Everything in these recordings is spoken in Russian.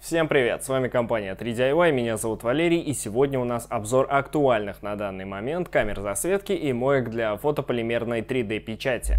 Всем привет, с вами компания 3DIY, меня зовут Валерий и сегодня у нас обзор актуальных на данный момент камер засветки и моек для фотополимерной 3D печати.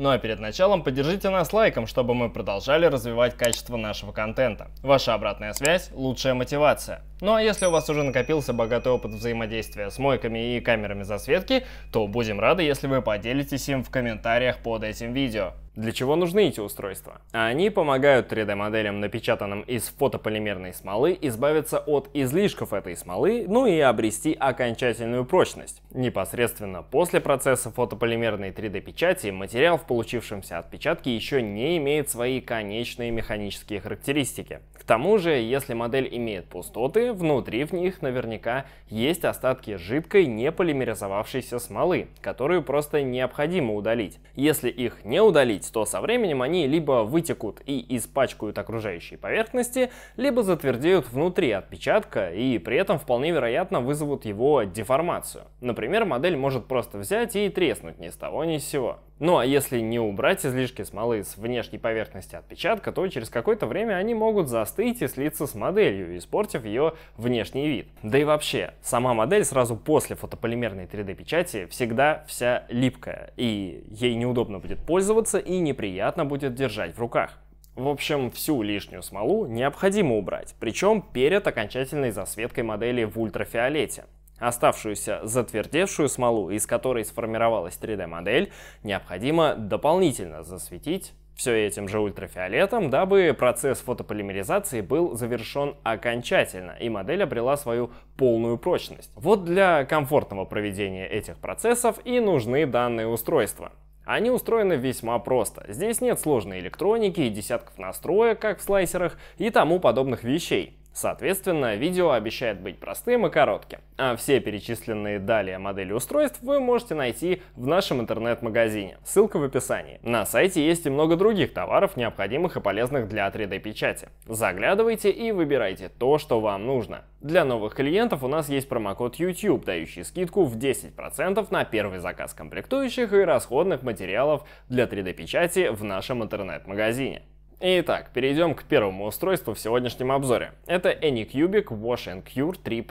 Ну а перед началом поддержите нас лайком, чтобы мы продолжали развивать качество нашего контента. Ваша обратная связь – лучшая мотивация. Ну а если у вас уже накопился богатый опыт взаимодействия с мойками и камерами засветки, то будем рады, если вы поделитесь им в комментариях под этим видео. Для чего нужны эти устройства? Они помогают 3D-моделям, напечатанным из фотополимерной смолы, избавиться от излишков этой смолы, ну и обрести окончательную прочность. Непосредственно после процесса фотополимерной 3D-печати материал в получившемся отпечатке еще не имеет свои конечные механические характеристики. К тому же, если модель имеет пустоты, внутри в них наверняка есть остатки жидкой неполимеризовавшейся смолы, которую просто необходимо удалить. Если их не удалить, удалить, то со временем они либо вытекут и испачкают окружающие поверхности, либо затвердеют внутри отпечатка и при этом вполне вероятно вызовут его деформацию. Например, модель может просто взять и треснуть ни с того ни с сего. Ну а если не убрать излишки смолы с внешней поверхности отпечатка, то через какое-то время они могут застыть и слиться с моделью, испортив ее внешний вид. Да и вообще, сама модель сразу после фотополимерной 3D-печати всегда вся липкая, и ей неудобно будет пользоваться и неприятно будет держать в руках. В общем, всю лишнюю смолу необходимо убрать, причем перед окончательной засветкой модели в ультрафиолете. Оставшуюся затвердевшую смолу, из которой сформировалась 3D-модель, необходимо дополнительно засветить все этим же ультрафиолетом, дабы процесс фотополимеризации был завершен окончательно и модель обрела свою полную прочность. Вот для комфортного проведения этих процессов и нужны данные устройства. Они устроены весьма просто. Здесь нет сложной электроники и десятков настроек, как в слайсерах, и тому подобных вещей. Соответственно, видео обещает быть простым и коротким. А все перечисленные далее модели устройств вы можете найти в нашем интернет-магазине. Ссылка в описании. На сайте есть и много других товаров, необходимых и полезных для 3D-печати. Заглядывайте и выбирайте то, что вам нужно. Для новых клиентов у нас есть промокод YouTube, дающий скидку в 10% на первый заказ комплектующих и расходных материалов для 3D-печати в нашем интернет-магазине. Итак, перейдем к первому устройству в сегодняшнем обзоре. Это AnyCubic Wash Cure 3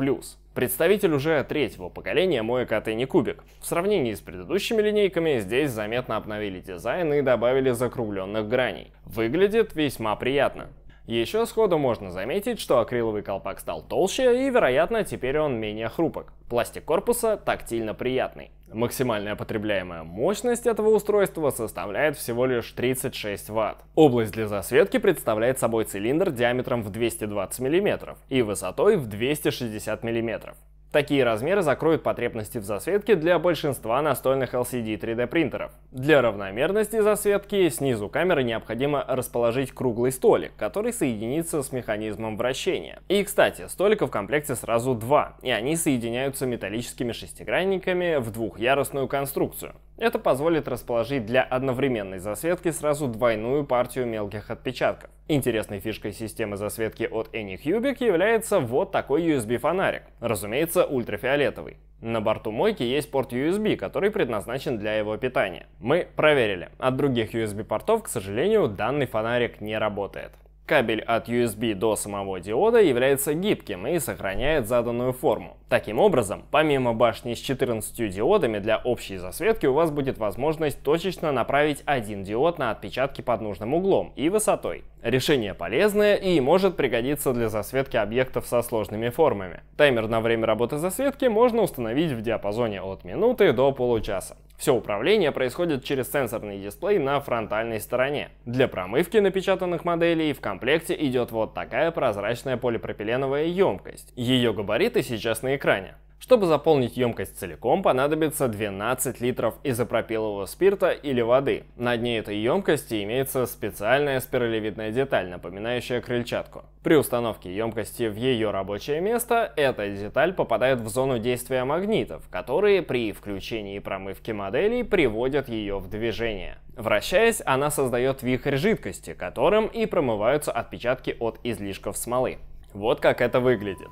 Представитель уже третьего поколения моек от AnyCubic. В сравнении с предыдущими линейками, здесь заметно обновили дизайн и добавили закругленных граней. Выглядит весьма приятно. Еще сходу можно заметить, что акриловый колпак стал толще и, вероятно, теперь он менее хрупок. Пластик корпуса тактильно приятный. Максимальная потребляемая мощность этого устройства составляет всего лишь 36 Вт. Область для засветки представляет собой цилиндр диаметром в 220 мм и высотой в 260 мм. Такие размеры закроют потребности в засветке для большинства настольных LCD 3D принтеров. Для равномерности засветки снизу камеры необходимо расположить круглый столик, который соединится с механизмом вращения. И, кстати, столика в комплекте сразу два, и они соединяются металлическими шестигранниками в двухъярусную конструкцию. Это позволит расположить для одновременной засветки сразу двойную партию мелких отпечатков. Интересной фишкой системы засветки от AnyCubic является вот такой USB-фонарик, разумеется, ультрафиолетовый. На борту мойки есть порт USB, который предназначен для его питания. Мы проверили, от других USB-портов, к сожалению, данный фонарик не работает. Кабель от USB до самого диода является гибким и сохраняет заданную форму. Таким образом, помимо башни с 14 диодами для общей засветки у вас будет возможность точечно направить один диод на отпечатки под нужным углом и высотой. Решение полезное и может пригодиться для засветки объектов со сложными формами. Таймер на время работы засветки можно установить в диапазоне от минуты до получаса. Все управление происходит через сенсорный дисплей на фронтальной стороне. Для промывки напечатанных моделей в комплекте идет вот такая прозрачная полипропиленовая емкость. Ее габариты сейчас на экране. Чтобы заполнить емкость целиком, понадобится 12 литров изопропилового спирта или воды. На дне этой емкости имеется специальная спиралевидная деталь, напоминающая крыльчатку. При установке емкости в ее рабочее место, эта деталь попадает в зону действия магнитов, которые при включении промывки моделей приводят ее в движение. Вращаясь, она создает вихрь жидкости, которым и промываются отпечатки от излишков смолы. Вот как это выглядит.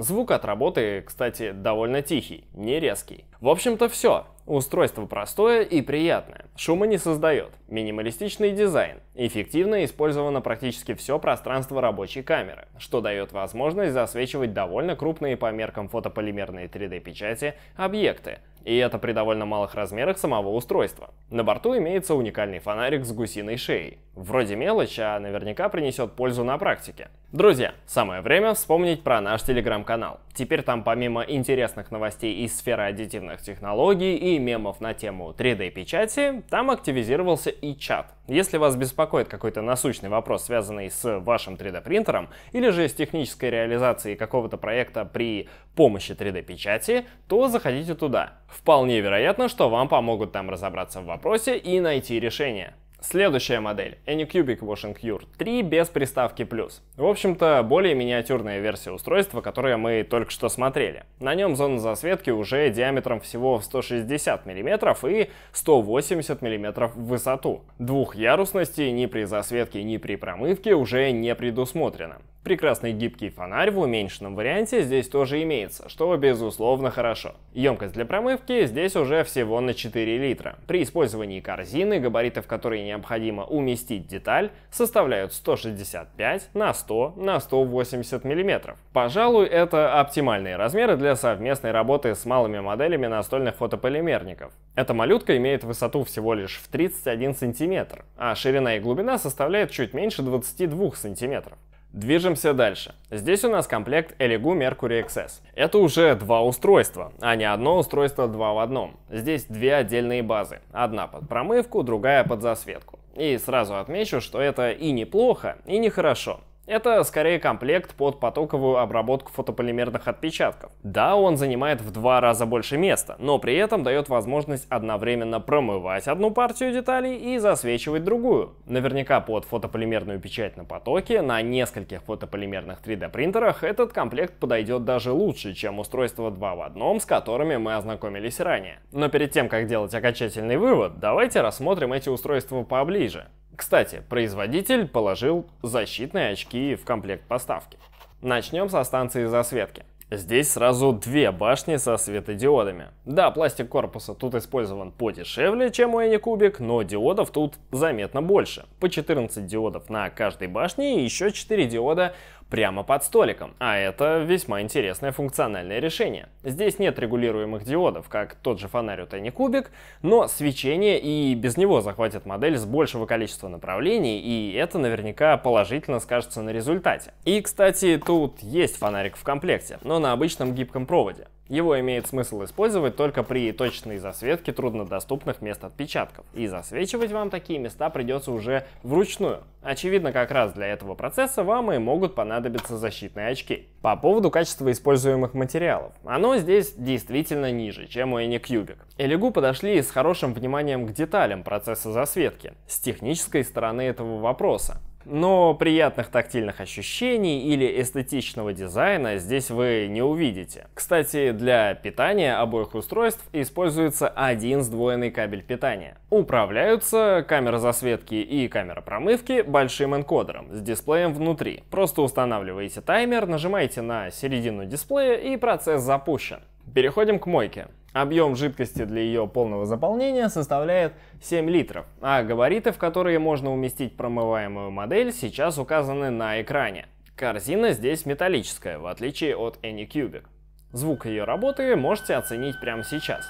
Звук от работы, кстати, довольно тихий, не резкий. В общем-то все. Устройство простое и приятное. Шума не создает. Минималистичный дизайн. Эффективно использовано практически все пространство рабочей камеры, что дает возможность засвечивать довольно крупные по меркам фотополимерные 3D-печати объекты. И это при довольно малых размерах самого устройства. На борту имеется уникальный фонарик с гусиной шеей. Вроде мелочь, а наверняка принесет пользу на практике. Друзья, самое время вспомнить про наш телеграм-канал. Теперь там помимо интересных новостей из сферы аддитивных технологий и мемов на тему 3D-печати, там активизировался и чат. Если вас беспокоит какой-то насущный вопрос, связанный с вашим 3D-принтером, или же с технической реализацией какого-то проекта при помощи 3D-печати, то заходите туда. Вполне вероятно, что вам помогут там разобраться в вопросе и найти решение. Следующая модель Anycubic Washing Cure 3 без приставки плюс. В общем-то, более миниатюрная версия устройства, которое мы только что смотрели. На нем зона засветки уже диаметром всего 160 мм и 180 мм в высоту. Двухъярусности ни при засветке, ни при промывке уже не предусмотрено. Прекрасный гибкий фонарь в уменьшенном варианте здесь тоже имеется, что безусловно хорошо. Емкость для промывки здесь уже всего на 4 литра. При использовании корзины, габариты в которой необходимо уместить деталь, составляют 165 на 100 на 180 мм. Пожалуй, это оптимальные размеры для совместной работы с малыми моделями настольных фотополимерников. Эта малютка имеет высоту всего лишь в 31 см, а ширина и глубина составляет чуть меньше 22 см. Движемся дальше. Здесь у нас комплект Eligu Mercury XS. Это уже два устройства, а не одно устройство два в одном. Здесь две отдельные базы. Одна под промывку, другая под засветку. И сразу отмечу, что это и неплохо, и нехорошо. Это скорее комплект под потоковую обработку фотополимерных отпечатков. Да, он занимает в два раза больше места, но при этом дает возможность одновременно промывать одну партию деталей и засвечивать другую. Наверняка под фотополимерную печать на потоке на нескольких фотополимерных 3D принтерах этот комплект подойдет даже лучше, чем устройство 2 в одном, с которыми мы ознакомились ранее. Но перед тем, как делать окончательный вывод, давайте рассмотрим эти устройства поближе. Кстати, производитель положил защитные очки в комплект поставки. Начнем со станции засветки. Здесь сразу две башни со светодиодами. Да, пластик корпуса тут использован подешевле, чем у Anycubic, но диодов тут заметно больше. По 14 диодов на каждой башне и еще 4 диода прямо под столиком, а это весьма интересное функциональное решение. Здесь нет регулируемых диодов, как тот же фонарь у Tiny Cubic, но свечение и без него захватит модель с большего количества направлений, и это наверняка положительно скажется на результате. И, кстати, тут есть фонарик в комплекте, но на обычном гибком проводе. Его имеет смысл использовать только при точной засветке труднодоступных мест отпечатков. И засвечивать вам такие места придется уже вручную. Очевидно, как раз для этого процесса вам и могут понадобиться защитные очки. По поводу качества используемых материалов. Оно здесь действительно ниже, чем у Anycubic. Элигу подошли с хорошим вниманием к деталям процесса засветки, с технической стороны этого вопроса но приятных тактильных ощущений или эстетичного дизайна здесь вы не увидите. Кстати, для питания обоих устройств используется один сдвоенный кабель питания. Управляются камера засветки и камера промывки большим энкодером с дисплеем внутри. Просто устанавливаете таймер, нажимаете на середину дисплея и процесс запущен. Переходим к мойке. Объем жидкости для ее полного заполнения составляет 7 литров, а габариты, в которые можно уместить промываемую модель, сейчас указаны на экране. Корзина здесь металлическая, в отличие от AnyCubic. Звук ее работы можете оценить прямо сейчас.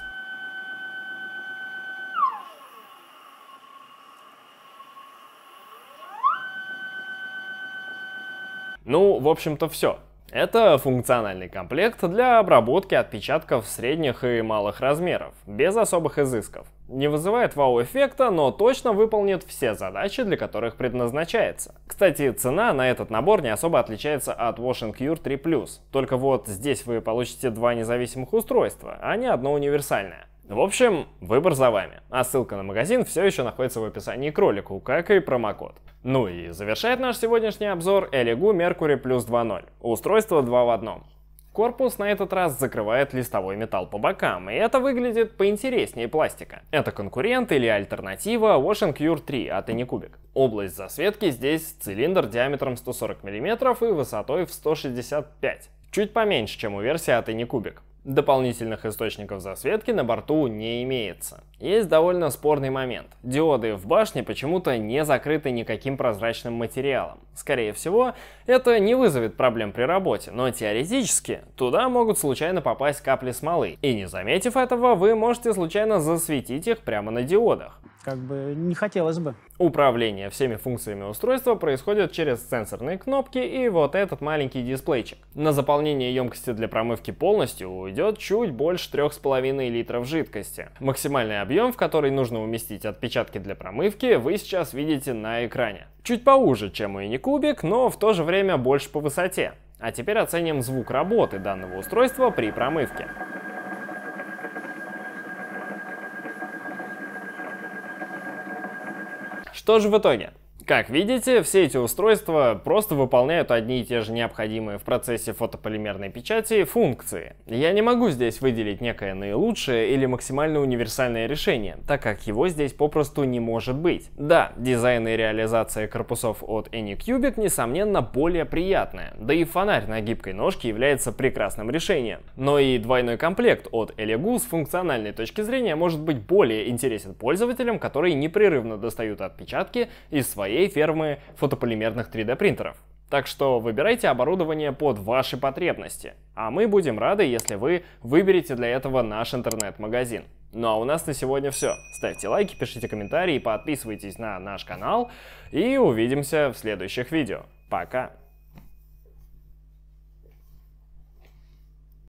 Ну, в общем-то все. Это функциональный комплект для обработки отпечатков средних и малых размеров, без особых изысков. Не вызывает вау-эффекта, но точно выполнит все задачи, для которых предназначается. Кстати, цена на этот набор не особо отличается от Washing Cure 3+. Только вот здесь вы получите два независимых устройства, а не одно универсальное. В общем, выбор за вами. А ссылка на магазин все еще находится в описании к ролику, как и промокод. Ну и завершает наш сегодняшний обзор Eligu Mercury Plus 2.0. Устройство 2 в одном. Корпус на этот раз закрывает листовой металл по бокам, и это выглядит поинтереснее пластика. Это конкурент или альтернатива Washing Cure 3 от Anycubic. Область засветки здесь цилиндр диаметром 140 мм и высотой в 165 чуть поменьше, чем у версии от Anycubic. Дополнительных источников засветки на борту не имеется. Есть довольно спорный момент. Диоды в башне почему-то не закрыты никаким прозрачным материалом. Скорее всего, это не вызовет проблем при работе, но теоретически туда могут случайно попасть капли смолы. И не заметив этого, вы можете случайно засветить их прямо на диодах как бы не хотелось бы. Управление всеми функциями устройства происходит через сенсорные кнопки и вот этот маленький дисплейчик. На заполнение емкости для промывки полностью уйдет чуть больше 3,5 литров жидкости. Максимальный объем, в который нужно уместить отпечатки для промывки, вы сейчас видите на экране. Чуть поуже, чем у Unicubik, но в то же время больше по высоте. А теперь оценим звук работы данного устройства при промывке. 100 votowania. Как видите, все эти устройства просто выполняют одни и те же необходимые в процессе фотополимерной печати функции. Я не могу здесь выделить некое наилучшее или максимально универсальное решение, так как его здесь попросту не может быть. Да, дизайн и реализация корпусов от AnyCubic, несомненно, более приятная, да и фонарь на гибкой ножке является прекрасным решением. Но и двойной комплект от Elegoo с функциональной точки зрения может быть более интересен пользователям, которые непрерывно достают отпечатки из своей своей фермы фотополимерных 3D принтеров. Так что выбирайте оборудование под ваши потребности, а мы будем рады, если вы выберете для этого наш интернет-магазин. Ну а у нас на сегодня все. Ставьте лайки, пишите комментарии, подписывайтесь на наш канал и увидимся в следующих видео. Пока!